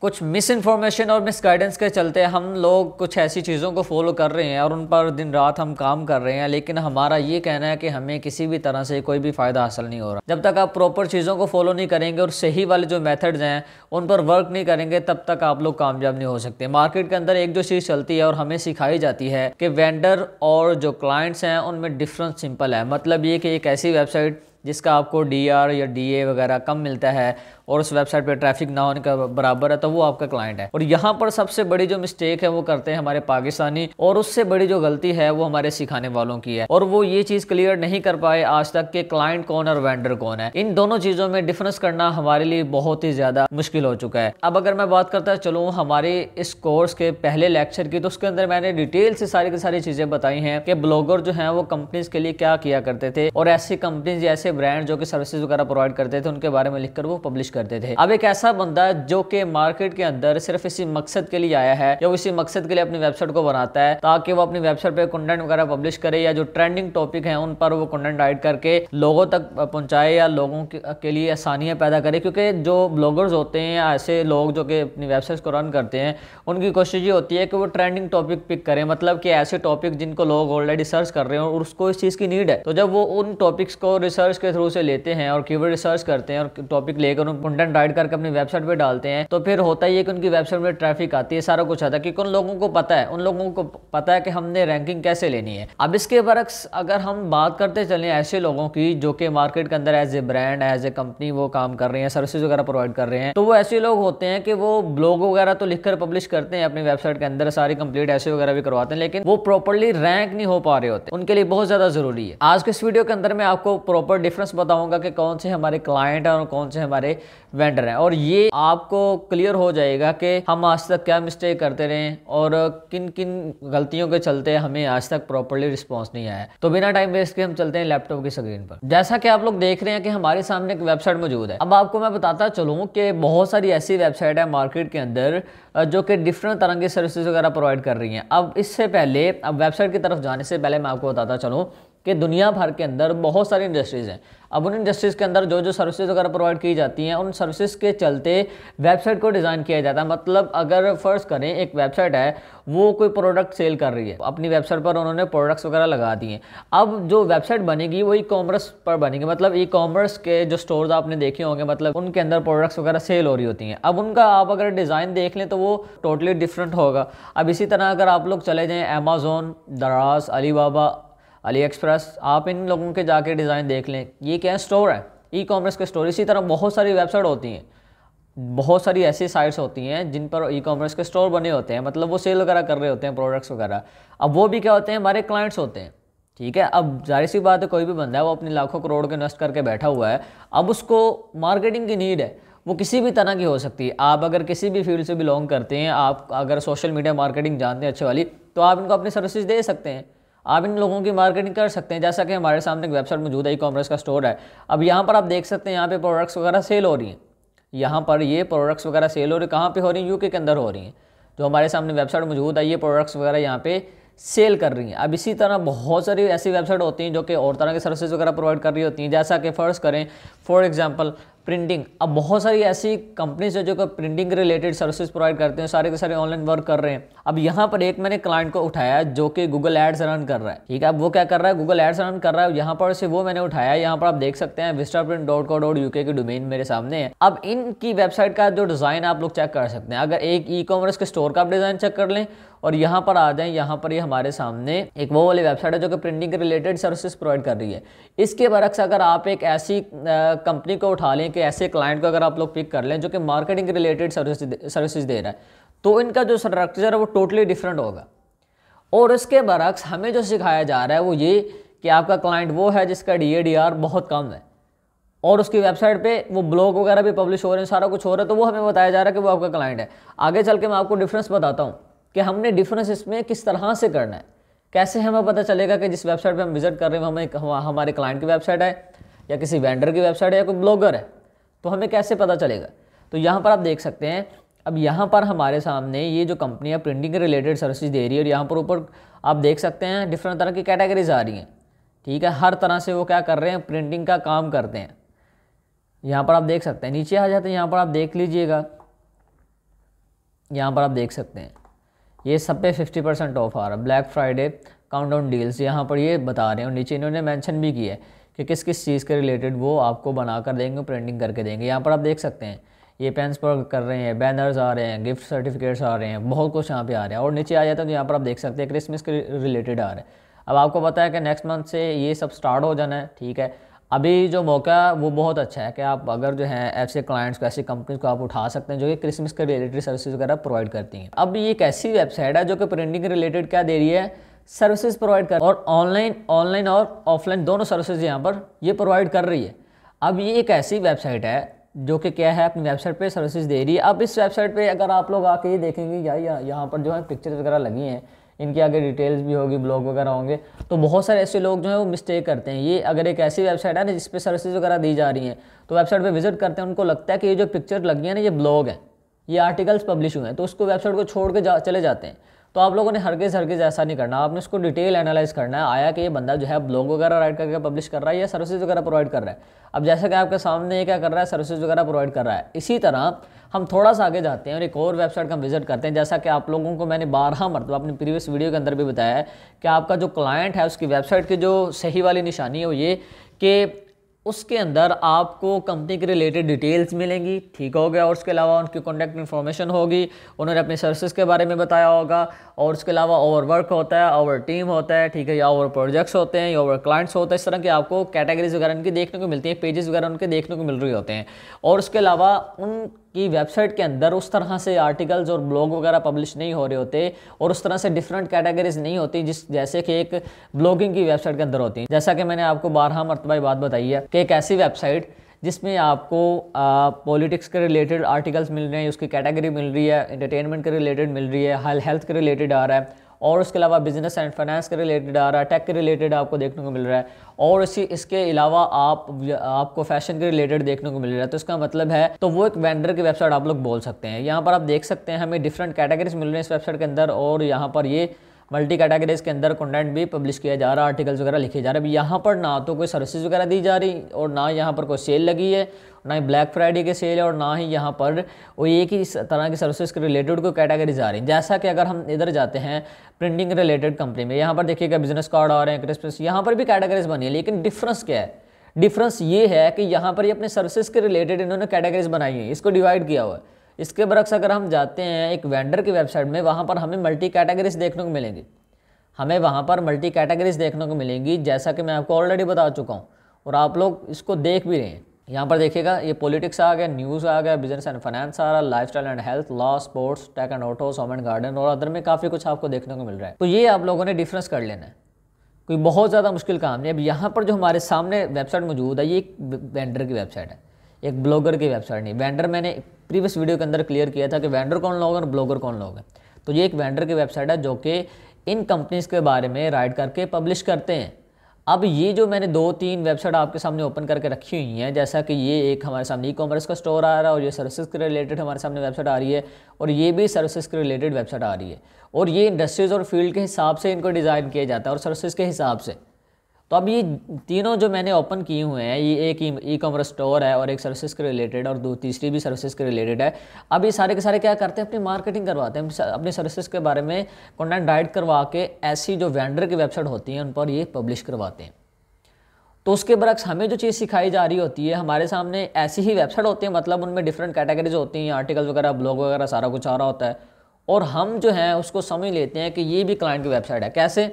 कुछ misinformation और misguidance के चलते हम लोग कुछ ऐसी चीज़ों को फॉलो कर रहे हैं और उन पर दिन रात हम काम कर रहे हैं लेकिन हमारा ये कहना है कि हमें किसी भी तरह से कोई भी फ़ायदा हासिल नहीं हो रहा जब तक आप प्रॉपर चीज़ों को फॉलो नहीं करेंगे और सही वाले जो मेथड्स हैं उन पर वर्क नहीं करेंगे तब तक आप लोग कामयाब नहीं हो सकते मार्केट के अंदर एक जो चीज़ चलती है और हमें सिखाई जाती है कि वेंडर और जो क्लाइंट्स हैं उनमें डिफरेंस सिंपल है मतलब ये कि एक ऐसी वेबसाइट जिसका आपको डी आर या डी ए वगैरह कम मिलता है और उस वेबसाइट पर ट्रैफिक ना होने का बराबर है तो वो आपका क्लाइंट है और यहाँ पर सबसे बड़ी जो मिस्टेक है वो करते हैं हमारे पाकिस्तानी और उससे बड़ी जो गलती है वो हमारे सिखाने वालों की है और वो ये चीज़ क्लियर नहीं कर पाए आज तक कि क्लाइंट कौन और वेंडर कौन है इन दोनों चीज़ों में डिफरेंस करना हमारे लिए बहुत ही ज़्यादा मुश्किल हो चुका है अब अगर मैं बात करता चलूँ हमारे इस कोर्स के पहले लेक्चर की तो उसके अंदर मैंने डिटेल से सारी की सारी चीज़ें बताई हैं कि ब्लॉगर जो हैं वो कंपनीज के लिए क्या किया करते थे और ऐसी कंपनीज ऐसे ऐसे ब्रांड जो कि सर्विसेज वगैरह प्रोवाइड करते थे उनके बारे में लिखकर वो पब्लिश करते थे अब एक ऐसा बंदा जो कि मार्केट के अंदर सिर्फ इसी मकसद के लिए आया है या इसी मकसद के लिए अपनी वेबसाइट को बनाता है ताकि वो अपनी वेबसाइट पर कंटेंट वगैरह पब्लिश करे या जो ट्रेंडिंग टॉपिक है उन पर वो कंटेंट राइट करके लोगों तक पहुंचाए या लोगों के लिए आसानियां पैदा करे क्योंकि जो ब्लॉगर्स होते हैं या ऐसे लोग जो कि अपनी वेबसाइट को रन करते हैं उनकी कोशिश ये होती है कि वो ट्रेंडिंग टॉपिक पिक करें मतलब कि ऐसे टॉपिक जिनको लोग ऑलरेडी सर्च कर रहे हैं और उसको इस चीज़ की नीड है तो जब वो उन टॉपिक्स को रिसर्च के थ्रू से लेते हैं और कीवर्ड रिसर्च करते हैं और टॉपिक लेकर उन कंटेंट राइट करके अपनी वेबसाइट पर डालते हैं तो फिर होता ही है कि उनकी वेबसाइट में ट्रैफिक आती है सारा कुछ आता है क्योंकि उन लोगों को पता है उन लोगों को पता है कि हमने रैंकिंग कैसे लेनी है अब इसके बरक्स अगर हम बात करते चलें ऐसे लोगों की जो कि मार्केट के अंदर as a brand as a company वो काम कर रहे हैं सर्विसेज वगैरह प्रोवाइड कर रहे हैं तो वो ऐसे लोग होते हैं कि वो ब्लॉग वगैरह तो लिखकर पब्लिश करते हैं अपनी वेबसाइट के अंदर सारी कंप्लीट ऐसे वगैरह भी करवाते हैं लेकिन वो प्रॉपरली रैंक नहीं हो पा रहे होते उनके लिए बहुत ज्यादा जरूरी है आज के इस वीडियो के अंदर मैं आपको प्रॉपर डिफरेंस बताऊंगा कि कौन से हमारे क्लाइंट हैं और कौन से हमारे वेंडर हैं और ये आपको क्लियर हो जाएगा कि हम आज तक क्या मिस्टेक करते रहे और किन किन गलतियों के चलते हमें आज तक प्रॉपरली रिस्पॉन्स नहीं आया तो बिना टाइम वेस्ट के हम चलते हैं लैपटॉप की स्क्रीन पर जैसा कि आप लोग देख रहे हैं कि हमारे सामने एक वेबसाइट मौजूद है अब आपको मैं बताता चलूँ कि बहुत सारी ऐसी वेबसाइट है मार्केट के अंदर जो कि डिफरेंट तरह की सर्विसेज वगैरह प्रोवाइड कर रही हैं अब इससे पहले अब वेबसाइट की तरफ जाने से पहले मैं आपको बताता चलूँ कि दुनिया भर के अंदर बहुत सारी इंडस्ट्रीज़ हैं अब उन इंडस्ट्रीज़ के अंदर जो जो सर्विसेज वगैरह प्रोवाइड की जाती हैं उन सर्विसेज के चलते वेबसाइट को डिज़ाइन किया जाता है मतलब अगर फ़र्ज़ करें एक वेबसाइट है वो कोई प्रोडक्ट सेल कर रही है अपनी वेबसाइट पर उन्होंने प्रोडक्ट्स वगैरह लगा दिए अब जो वेबसाइट बनेगी वो ई कॉमर्स पर बनेगी मतलब ई कॉमर्स के जो स्टोर्स आपने देखे होंगे मतलब उनके अंदर प्रोडक्ट्स वगैरह सेल हो रही होती हैं अब उनका आप अगर डिज़ाइन देख लें तो वो टोटली डिफरेंट होगा अब इसी तरह अगर आप लोग चले जाएँ अमेज़ोन दराज अली अली एक्सप्रेस आप इन लोगों के जाके डिज़ाइन देख लें ये क्या स्टोर है ई कॉमर्स के स्टोर इसी तरह बहुत सारी वेबसाइट होती हैं बहुत सारी ऐसी साइट्स होती हैं जिन पर ई कॉमर्स के स्टोर बने होते हैं मतलब वो सेल वगैरह कर रहे होते हैं प्रोडक्ट्स वगैरह अब वो भी क्या होते हैं हमारे क्लाइंट्स होते हैं ठीक है अब जाहिर सी बात है कोई भी बंदा है वो अपने लाखों करोड़ के इन्वेस्ट करके बैठा हुआ है अब उसको मार्केटिंग की नीड है वो किसी भी तरह की हो सकती है आप अगर किसी भी फील्ड से बिलोंग करते हैं आप अगर सोशल मीडिया मार्केटिंग जानते हैं अच्छे वाली तो आप इनको अपनी सर्विसेज दे सकते हैं आप इन लोगों की मार्केटिंग कर सकते हैं जैसा कि हमारे सामने एक वेबसाइट मौजूद है ई कॉमर्स का स्टोर है अब यहाँ पर आप देख सकते हैं यहाँ पे प्रोडक्ट्स वगैरह सेल हो रही हैं यहाँ पर ये प्रोडक्ट्स वगैरह सेल हो रही कहाँ पे हो रही हैं यूके के अंदर हो रही हैं जो हमारे सामने वेबसाइट मौजूद है ये प्रोडक्ट्स वगैरह यहाँ पर सेल कर रही हैं अब इसी तरह बहुत सारी ऐसी वेबसाइट होती हैं जो कि और तरह की सर्विसेज वगैरह प्रोवाइड कर रही होती हैं जैसा कि फ़र्ज़ करें फॉर एग्ज़ाम्पल प्रिंटिंग अब बहुत सारी ऐसी कंपनीज है जो कि प्रिंटिंग रिलेटेड सर्विसेज प्रोवाइड करते हैं सारे के सारे ऑनलाइन वर्क कर रहे हैं अब यहाँ पर एक मैंने क्लाइंट को उठाया जो कि गूगल एड्स रन कर रहा है ठीक है अब वो क्या कर रहा है गूगल एड्स रन कर रहा है यहाँ पर से वो मैंने उठाया यहाँ पर आप देख सकते हैं Vistaprint dot co dot UK की डोमेन मेरे सामने है अब इनकी वेबसाइट का जो डिज़ाइन आप लोग चेक कर सकते हैं अगर एक ई कॉमर्स के स्टोर का आप डिज़ाइन चेक कर लें और यहाँ पर आ जाए यहाँ पर ये यह हमारे सामने एक वो वाली वेबसाइट है जो कि प्रिंटिंग रिलेटेड सर्विसेज प्रोवाइड कर रही है इसके बरक्स अगर आप एक ऐसी कंपनी को उठा लें हैं कि ऐसे क्लाइंट को अगर आप लोग पिक कर लें जो कि मार्केटिंग रिलेटेड सर्विस सर्विसेज दे रहा है तो इनका जो स्ट्रक्चर है वो टोटली डिफरेंट होगा और इसके बरक्स हमें जो सिखाया जा रहा है वो ये कि आपका क्लाइंट वो है जिसका डी बहुत कम है और उसकी वेबसाइट पे वो ब्लॉग वगैरह भी पब्लिश हो रहे हैं सारा कुछ हो रहा है तो वो हमें बताया जा रहा है कि वो आपका क्लाइंट है आगे चल के मैं आपको डिफरेंस बताता हूँ कि हमने डिफरेंस इसमें किस तरह से करना है कैसे हमें पता चलेगा कि जिस वेबसाइट पर हम विजिट कर रहे हैं हमें हमारे क्लाइंट की वेबसाइट है या किसी वेंडर की वेबसाइट है या कोई ब्लॉगर है तो हमें कैसे पता चलेगा तो यहाँ पर आप देख सकते हैं अब यहाँ पर हमारे सामने ये जो कंपनियाँ प्रिंटिंग के रिलेटेड सर्विस दे रही है और यहाँ पर ऊपर आप देख सकते हैं डिफरेंट तरह की कैटेगरीज आ रही हैं ठीक है हर तरह से वो क्या कर रहे हैं प्रिंटिंग का काम करते हैं यहाँ पर आप देख सकते हैं नीचे आ जाते हैं यहाँ पर आप देख लीजिएगा यहाँ पर आप देख सकते हैं ये सब पे फिफ्टी परसेंट ऑफ आ रहा है ब्लैक फ्राइडे काउंट डील्स यहाँ पर ये बता रहे हैं और नीचे इन्होंने मेंशन भी किया है कि किस किस चीज़ के रिलेटेड वो आपको बना कर देंगे प्रिंटिंग करके देंगे यहाँ पर आप देख सकते हैं ये पेंस पर कर रहे हैं बैनर्स आ रहे हैं गिफ्ट सर्टिफिकेट्स आ रहे हैं बहुत कुछ यहाँ पे आ रहे हैं और नीचे आ जाता है तो यहाँ पर आप देख सकते हैं क्रिसमस के रिलेटेड आ रहे हैं अब आपको पता है कि नेक्स्ट मंथ से ये सब स्टार्ट हो जाना है ठीक है अभी जो मौका है वो बहुत अच्छा है कि आप अगर जो है ऐसे क्लाइंट्स को ऐसी कंपनीज को आप उठा सकते हैं जो कि क्रिसमस के रिलेटेड सर्विस वगैरह प्रोवाइड करती हैं अब ये एक ऐसी वेबसाइट है जो कि प्रिंटिंग रिलेटेड क्या दे रही है सर्विसेज प्रोवाइड कर और ऑनलाइन ऑनलाइन और ऑफलाइन दोनों सर्विसेज यहाँ पर ये प्रोवाइड कर रही है अब ये एक ऐसी वेबसाइट है जो कि क्या है अपनी वेबसाइट पे सर्विसेज दे रही है अब इस वेबसाइट पे अगर आप लोग आके ये देखेंगे या, या यहाँ पर जो है पिक्चर्स वगैरह लगी हैं इनके आगे डिटेल्स भी होगी ब्लॉग वगैरह होंगे तो बहुत सारे ऐसे लोग जो हैं वो मिस्टेक करते हैं ये अगर एक ऐसी वेबसाइट है ना जिस पर सर्विसेज वगैरह दी जा रही हैं तो वेबसाइट पर विजिट करते हैं उनको लगता है कि ये जो पिक्चर लगी है ना ये ब्लॉग है ये आर्टिकल्स पब्लिश हुए हैं तो उसको वेबसाइट को छोड़ के जा, चले जाते हैं तो आप लोगों ने हरगेज़ हरगेज़ ऐसा नहीं करना आपने उसको डिटेल एनालाइज करना है आया कि ये बंदा जो है ब्लॉग वगैरह राइट करके पब्लिश कर रहा है या सर्विसेज वगैरह प्रोवाइड कर रहा है अब जैसे कि आपके सामने ये क्या कर रहा है सर्विसेज वगैरह प्रोवाइड कर रहा है इसी तरह हम थोड़ा सा आगे जाते हैं और एक और वेबसाइट का हम विजिट करते हैं जैसा कि आप लोगों को मैंने बारह मरतब अपनी प्रीवियस वीडियो के अंदर भी बताया है कि आपका जो क्लाइंट है उसकी वेबसाइट की जो सही वाली निशानी है वो ये कि उसके अंदर आपको कंपनी के रिलेटेड डिटेल्स मिलेंगी ठीक हो गया और उसके अलावा उनकी कॉन्टैक्ट इन्फॉर्मेशन होगी उन्होंने अपनी सर्विसेज के बारे में बताया होगा और उसके अलावा ओवर वर्क होता है ओवर टीम होता है ठीक है या ओवर प्रोजेक्ट्स होते हैं या ओवर क्लाइंट्स होते हैं इस तरह के आपको कैटेगरीज वगैरह उनकी देखने को मिलती हैं पेजेस वगैरह उनके देखने को मिल रही होते हैं और उसके अलावा उन कि वेबसाइट के अंदर उस तरह से आर्टिकल्स और ब्लॉग वगैरह पब्लिश नहीं हो रहे होते और उस तरह से डिफरेंट कैटेगरीज नहीं होती जिस जैसे कि एक ब्लॉगिंग की वेबसाइट के अंदर होती हैं जैसा कि मैंने आपको बारह मरतबा बात बताई है कि एक ऐसी वेबसाइट जिसमें आपको पॉलिटिक्स के रिलेटेड आर्टिकल्स मिल रहे हैं उसकी कैटेगरी मिल रही है इंटरटेनमेंट के रिलेटेड मिल रही है हेल्थ के रिलेटेड आ रहा है और उसके अलावा बिजनेस एंड फाइनेंस के रिलेटेड आ रहा है टेक के रिलेटेड आपको देखने को मिल रहा है और इसी इसके अलावा आप आपको फैशन के रिलेटेड देखने को मिल रहा है तो इसका मतलब है तो वो एक वेंडर की वेबसाइट आप लोग बोल सकते हैं यहाँ पर आप देख सकते हैं हमें डिफरेंट कैटेगरीज मिल रही है इस वेबसाइट के अंदर और यहाँ पर ये मल्टी कैटेगरीज के अंदर कंटेंट भी पब्लिश किया जा रहा है आर्टिकल्स वगैरह लिखे जा रहे हैं यहाँ पर ना तो कोई सर्विसेज वगैरह दी जा रही और ना यहाँ पर कोई सेल लगी है ना ही ब्लैक फ्राइडे के सेल है और ना ही यहाँ पर वो एक ही तरह की सर्विसेज के रिलेटेड कोई कैटेगरीज आ रही जैसा कि अगर हम इधर जाते हैं प्रिंटिंग रिलेटेड कंपनी में यहाँ पर देखिएगा बिजनेस कार्ड आ रहे हैं क्रिसमस यहाँ पर भी कैटेगरीज बनी है लेकिन डिफरेंस क्या है डिफरेंस ये है कि यहाँ पर ये अपने सर्विसेज के रिलेटेड इन्होंने कैटेगरीज बनाई है इसको डिवाइड किया हुआ है इसके बरक्स अगर हम जाते हैं एक वेंडर की वेबसाइट में वहाँ पर हमें मल्टी कैटेगरीज देखने को मिलेंगी हमें वहाँ पर मल्टी कैटेगरीज देखने को मिलेंगी जैसा कि मैं आपको ऑलरेडी बता चुका हूँ और आप लोग इसको देख भी रहे हैं यहाँ पर देखिएगा ये पॉलिटिक्स आ गया न्यूज़ आ गया बिजनेस एंड फाइनेंस आ रहा lifestyle and health law sports tech and auto home and garden और अदर में काफ़ी कुछ आपको देखने को मिल रहा है तो ये आप लोगों ने डिफ्रेंस कर लेना है कोई बहुत ज़्यादा मुश्किल काम नहीं अब यहाँ पर जो हमारे सामने वेबसाइट मौजूद है ये एक वेंडर की वेबसाइट है एक ब्लॉगर की वेबसाइट नहीं वेंडर मैंने प्रीवियस वीडियो के अंदर क्लियर किया था कि वेंडर कौन लोग हैं और ब्लॉगर कौन लोग हैं तो ये एक वेंडर की वेबसाइट है जो कि इन कंपनीज़ के बारे में राइट करके पब्लिश करते हैं अब ये जो मैंने दो तीन वेबसाइट आपके सामने ओपन करके रखी हुई हैं जैसा कि ये एक हमारे सामने ई कॉमर्स का स्टोर आ रहा है और ये सर्विसेज के रिलेटेड हमारे सामने वेबसाइट आ रही है और ये भी सर्विसेज के रिलेटेड वेबसाइट आ रही है और ये इंडस्ट्रीज़ और फील्ड के हिसाब से इनको डिज़ाइन किया जाता है और सर्विसेज के हिसाब से तो अब ये तीनों जो मैंने ओपन किए हुए हैं ये एक ई कॉमर्स स्टोर है और एक सर्विसेज के रिलेटेड और दो तीसरी भी सर्विसेज के रिलेटेड है अब ये सारे के सारे क्या करते हैं अपनी मार्केटिंग करवाते हैं अपनी सर्विसेज के बारे में कंटेंट राइट करवा के ऐसी जो वेंडर की वेबसाइट होती हैं उन पर ये पब्लिश करवाते हैं तो उसके बरक्स हमें जो चीज़ सिखाई जा रही होती है हमारे सामने ऐसी ही वेबसाइट होती है मतलब उनमें डिफरेंट कैटेगरीज होती हैं आर्टिकल वगैरह ब्लॉग वगैरह सारा कुछ आ रहा होता है और हम जो हैं उसको समझ लेते हैं कि ये भी क्लाइंट की वेबसाइट है कैसे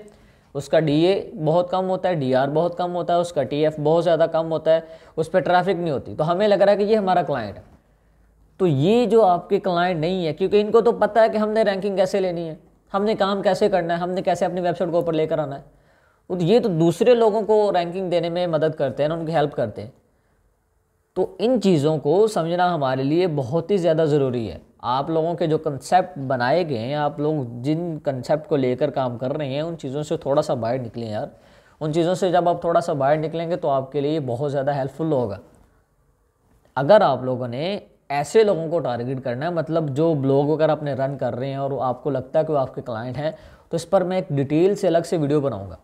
उसका डी बहुत कम होता है डी बहुत कम होता है उसका टी बहुत ज़्यादा कम होता है उस पर ट्रैफिक नहीं होती तो हमें लग रहा है कि ये हमारा क्लाइंट है तो ये जो आपके क्लाइंट नहीं है क्योंकि इनको तो पता है कि हमने रैंकिंग कैसे लेनी है हमने काम कैसे करना है हमने कैसे अपनी वेबसाइट को ऊपर लेकर आना है तो ये तो दूसरे लोगों को रैंकिंग देने में मदद करते हैं उनकी हेल्प करते हैं तो इन चीज़ों को समझना हमारे लिए बहुत ही ज़्यादा ज़रूरी है आप लोगों के जो कंसेप्ट बनाए गए हैं आप लोग जिन कंसेप्ट को लेकर काम कर रहे हैं उन चीज़ों से थोड़ा सा बाहर निकलें यार उन चीज़ों से जब आप थोड़ा सा बाहर निकलेंगे तो आपके लिए बहुत ज़्यादा हेल्पफुल होगा अगर आप लोगों ने ऐसे लोगों को टारगेट करना है मतलब जो ब्लॉग वगैरह अपने रन कर रहे हैं और आपको लगता है कि वो आपके क्लाइंट हैं तो इस पर मैं एक डिटेल से अलग से वीडियो बनाऊंगा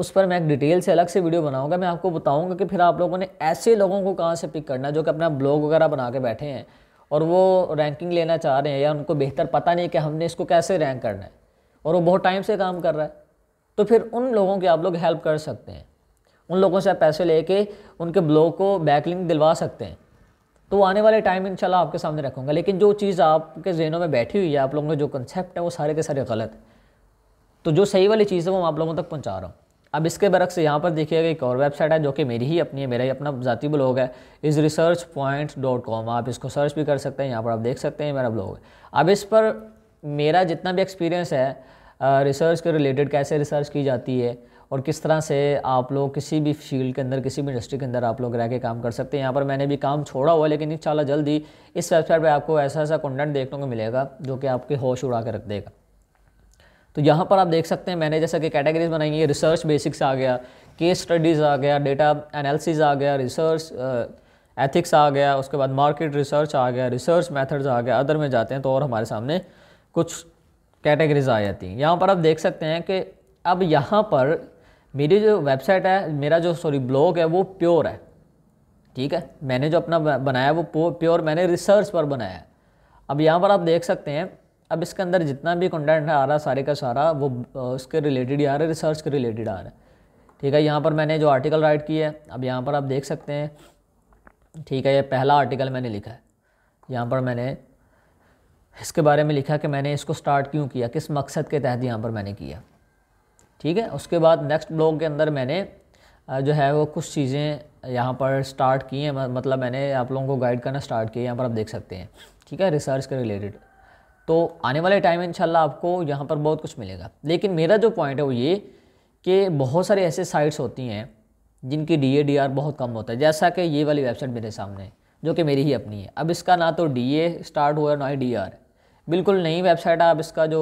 उस पर मैं एक डिटेल से अलग से वीडियो बनाऊंगा मैं आपको बताऊंगा कि फिर आप लोगों ने ऐसे लोगों को कहाँ से पिक करना है जो कि अपना ब्लॉग वगैरह बना के बैठे हैं और वो रैंकिंग लेना चाह रहे हैं या उनको बेहतर पता नहीं कि हमने इसको कैसे रैंक करना है और वो बहुत टाइम से काम कर रहा है तो फिर उन लोगों की आप लोग हेल्प कर सकते हैं उन लोगों से आप पैसे लेके उनके ब्लॉग को बैकलिंग दिलवा सकते हैं तो आने वाले टाइम इंशाल्लाह आपके सामने रखूँगा लेकिन जो चीज़ आपके जहनों में बैठी हुई है आप लोगों के जो कंसेप्ट है वो सारे के सारे गलत तो जो सही वाली चीज़ है वो मैं आप लोगों तक पहुँचा रहा हूँ अब इसके बरक्स यहाँ पर देखिएगा एक और वेबसाइट है जो कि मेरी ही अपनी है मेरा ही अपना ज़ाती ब्लॉग है इस रिसर्च पॉइंट डॉट कॉम आप इसको सर्च भी कर सकते हैं यहाँ पर आप देख सकते हैं मेरा ब्लॉग है अब इस पर मेरा जितना भी एक्सपीरियंस है रिसर्च के रिलेटेड कैसे रिसर्च की जाती है और किस तरह से आप लोग किसी भी फील्ड के अंदर किसी भी इंडस्ट्री के अंदर आप लोग रह के काम कर सकते हैं यहाँ पर मैंने भी काम छोड़ा हुआ लेकिन इन जल्दी इस वेबसाइट पर आपको ऐसा ऐसा कंटेंट देखने को मिलेगा जो कि आपके होश उड़ा के रख देगा तो यहाँ पर आप देख सकते हैं मैंने जैसा कि कैटेगरीज बनाई है रिसर्च बेसिक्स आ गया केस स्टडीज़ आ गया डेटा एनालिसिस आ गया रिसर्च एथिक्स आ गया उसके बाद मार्केट रिसर्च आ गया रिसर्च मेथड्स आ गया अदर में जाते हैं तो और हमारे सामने कुछ कैटेगरीज आ जाती हैं यहाँ पर आप देख सकते हैं कि अब यहाँ पर मेरी जो वेबसाइट है मेरा जो सॉरी ब्लॉग है वो प्योर है ठीक है मैंने जो अपना बनाया वो प्योर मैंने रिसर्च पर बनाया अब यहाँ पर आप देख सकते हैं अब इसके अंदर जितना भी कंटेंट है आ रहा सारे का सारा वो उसके रिलेटेड ही आ रहा है रिसर्च के रिलेटेड आ रहा है ठीक है यहाँ पर मैंने जो आर्टिकल राइट किया है अब यहाँ पर आप देख सकते हैं ठीक है ये पहला आर्टिकल मैंने लिखा है यहाँ पर मैंने इसके बारे में लिखा कि मैंने इसको स्टार्ट क्यों किया किस मकसद के तहत यहाँ पर मैंने किया ठीक है उसके बाद नेक्स्ट ब्लॉग के अंदर मैंने जो है वो कुछ चीज़ें यहाँ पर स्टार्ट की हैं मतलब मैंने आप लोगों को गाइड करना स्टार्ट किया यहाँ पर आप देख सकते हैं ठीक है रिसर्च के रिलेटेड तो आने वाले टाइम में इंशाल्लाह आपको यहाँ पर बहुत कुछ मिलेगा लेकिन मेरा जो पॉइंट है वो ये कि बहुत सारे ऐसे साइट्स होती हैं जिनकी डी ए डी आर बहुत कम होता है जैसा कि ये वाली वेबसाइट मेरे सामने है जो कि मेरी ही अपनी है अब इसका ना तो डी ए स्टार्ट हुआ है ना ही डी आर बिल्कुल नई वेबसाइट है आप इसका जो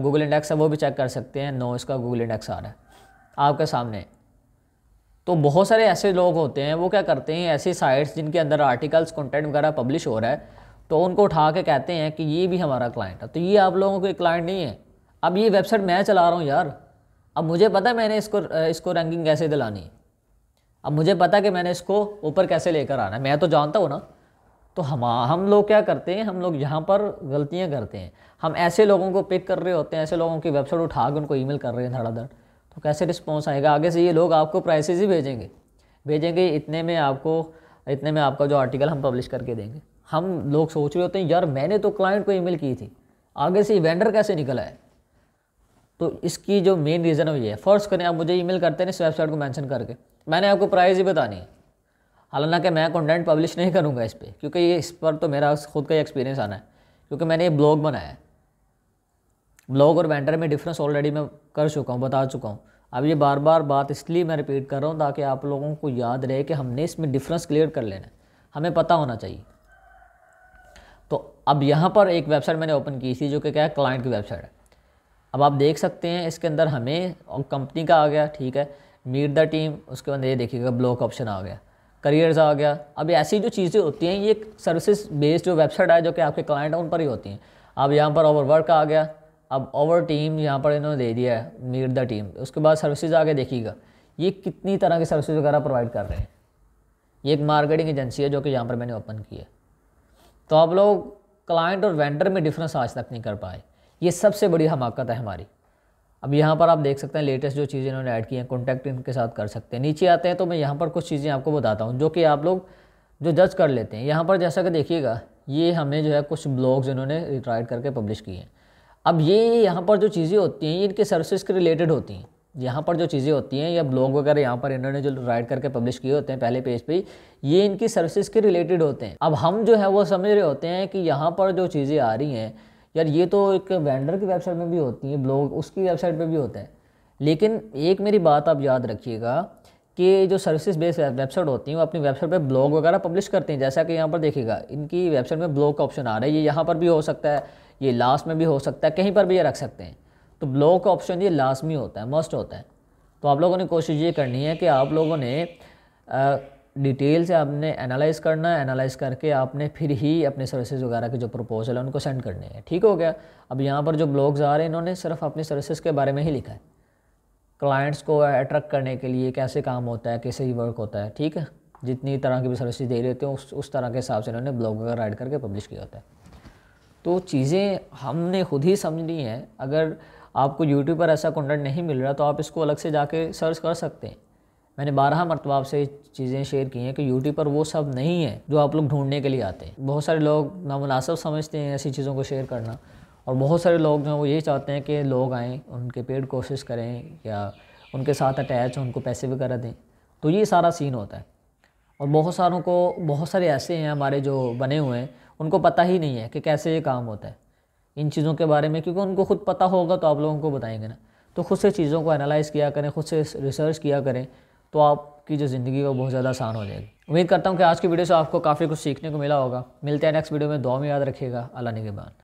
गूगल इंडेक्स है वो भी चेक कर सकते हैं नो इसका गूगल इंडेक्स आ रहा है आपके सामने तो बहुत सारे ऐसे लोग होते हैं वो क्या करते हैं ऐसी साइट्स जिनके अंदर आर्टिकल्स कंटेंट वगैरह पब्लिश हो रहा है तो उनको उठा के कहते हैं कि ये भी हमारा क्लाइंट है तो ये आप लोगों को क्लाइंट नहीं है अब ये वेबसाइट मैं चला रहा हूँ यार अब मुझे पता है मैंने इसको इसको रैंकिंग कैसे दिलानी है अब मुझे पता कि मैंने इसको ऊपर कैसे लेकर आना है मैं तो जानता हूँ ना तो हम हम लोग क्या करते हैं हम लोग यहाँ पर गलतियाँ करते हैं हम ऐसे लोगों को पिक कर रहे होते हैं ऐसे लोगों की वेबसाइट उठा के उनको ईमेल कर रहे हैं धड़ाधड़ तो कैसे रिस्पॉन्स आएगा आगे से ये लोग आपको प्राइसेज ही भेजेंगे भेजेंगे इतने में आपको इतने में आपका जो आर्टिकल हम पब्लिश करके देंगे हम लोग सोच रहे होते हैं यार मैंने तो क्लाइंट को ईमेल की थी आगे से वेंडर कैसे निकला है तो इसकी जो मेन रीज़न है ये है फर्स्ट करें आप मुझे ईमेल करते हैं इस वेबसाइट को मेंशन करके मैंने आपको प्राइस ही बतानी है हालांकि मैं कंटेंट पब्लिश नहीं करूँगा इस पर क्योंकि ये इस पर तो मेरा खुद का ही एक्सपीरियंस आना है क्योंकि मैंने ये ब्लॉग बनाया है ब्लॉग और वेंडर में डिफरेंस ऑलरेडी मैं कर चुका हूँ बता चुका हूँ अब ये बार बार बात इसलिए मैं रिपीट कर रहा हूँ ताकि आप लोगों को याद रहे कि हमने इसमें डिफरेंस क्लियर कर लेना है हमें पता होना चाहिए अब यहाँ पर एक वेबसाइट मैंने ओपन की थी जो कि क्या है क्लाइंट की वेबसाइट है अब आप देख सकते हैं इसके अंदर हमें और कंपनी का आ गया ठीक है मीट द टीम उसके बाद ये देखिएगा ब्लॉक ऑप्शन आ गया करियर्स आ गया अब ऐसी जो चीज़ें होती हैं ये सर्विसेज बेस्ड जो वेबसाइट है जो कि आपके क्लाइंट उन पर ही होती हैं अब यहाँ पर ओवर वर्क आ गया अब ओवर टीम यहाँ पर इन्होंने दे दिया है मीट द टीम उसके बाद सर्विसेज आगे देखिएगा ये कितनी तरह की सर्विसेज वगैरह प्रोवाइड कर रहे हैं ये एक मार्केटिंग एजेंसी है जो कि यहाँ पर मैंने ओपन की है तो आप लोग क्लाइंट और वेंडर में डिफरेंस आज तक नहीं कर पाए ये सबसे बड़ी हमाकत है हमारी अब यहाँ पर आप देख सकते हैं लेटेस्ट जो चीज़ें इन्होंने ऐड की हैं कॉन्टैक्ट इनके साथ कर सकते हैं नीचे आते हैं तो मैं यहाँ पर कुछ चीज़ें आपको बताता हूँ जो कि आप लोग जो जज कर लेते हैं यहाँ पर जैसा कि देखिएगा ये हमें जो है कुछ ब्लॉग्स इन्होंने रिट्राइड करके पब्लिश किए हैं अब ये यहाँ पर जो चीज़ें होती हैं ये इनके सर्विस के रिलेटेड होती हैं यहाँ पर जो चीज़ें होती हैं या ब्लॉग वगैरह यहाँ पर इन्होंने जो राइट करके पब्लिश किए होते हैं पहले पेज पे ये इनकी सर्विसेज के रिलेटेड होते हैं अब हम जो है वो समझ रहे होते हैं कि यहाँ पर जो चीज़ें आ रही हैं यार ये तो एक वेंडर की वेबसाइट में भी होती हैं ब्लॉग उसकी वेबसाइट पर भी होता है लेकिन एक मेरी बात आप याद रखिएगा कि जो सर्विस बेस्ड वेबसाइट होती हैं वो अपनी वेबसाइट पर ब्लॉग वगैरह पब्लिश करते हैं जैसा कि यहाँ पर देखिएगा इनकी वेबसाइट में ब्लॉग का ऑप्शन आ रहा है ये यहाँ पर भी हो सकता है ये लास्ट में भी हो सकता है कहीं पर भी ये रख सकते हैं तो ब्लॉक का ऑप्शन ये लाजमी होता है मस्ट होता है तो आप लोगों ने कोशिश ये करनी है कि आप लोगों ने डिटेल से आपने एनालाइज करना है एनालाइज करके आपने फिर ही अपने सर्विसेज वगैरह के जो प्रपोजल है उनको सेंड करने हैं ठीक हो गया अब यहाँ पर जो ब्लॉग्स आ रहे हैं इन्होंने सिर्फ अपनी सर्विसेज के बारे में ही लिखा है क्लाइंट्स को अट्रैक्ट करने के लिए कैसे काम होता है कैसे ही वर्क होता है ठीक है जितनी तरह की भी सर्विसेज दे रहे थे उस उस तरह के हिसाब से इन्होंने ब्लॉग वगैरह ऐड करके पब्लिश किया होता है तो चीज़ें हमने खुद ही समझनी है अगर आपको यूट्यूब पर ऐसा कंटेंट नहीं मिल रहा तो आप इसको अलग से जाके सर्च कर सकते हैं मैंने बारह मरतबा आपसे चीज़ें शेयर की हैं कि यूट्यूब पर वो सब नहीं है जो आप लोग ढूंढने के लिए आते हैं बहुत सारे लोग नामनासब समझते हैं ऐसी चीज़ों को शेयर करना और बहुत सारे लोग जो हैं वो ये चाहते हैं कि लोग आएँ उनके पेड कोशिश करें या उनके साथ अटैच उनको पैसे वगैरह दें तो ये सारा सीन होता है और बहुत सारों को बहुत सारे ऐसे हैं हमारे जो बने हुए हैं उनको पता ही नहीं है कि कैसे ये काम होता है इन चीज़ों के बारे में क्योंकि उनको खुद पता होगा तो आप लोगों को बताएंगे ना तो खुद से चीज़ों को एनालाइज़ किया करें खुद से रिसर्च किया करें तो आपकी जो ज़िंदगी है वो बहुत ज़्यादा आसान हो जाएगी उम्मीद करता हूँ कि आज की वीडियो से आपको काफ़ी कुछ सीखने को मिला होगा मिलते हैं नेक्स्ट वीडियो में दुआ में याद रखिएगा के निगेबान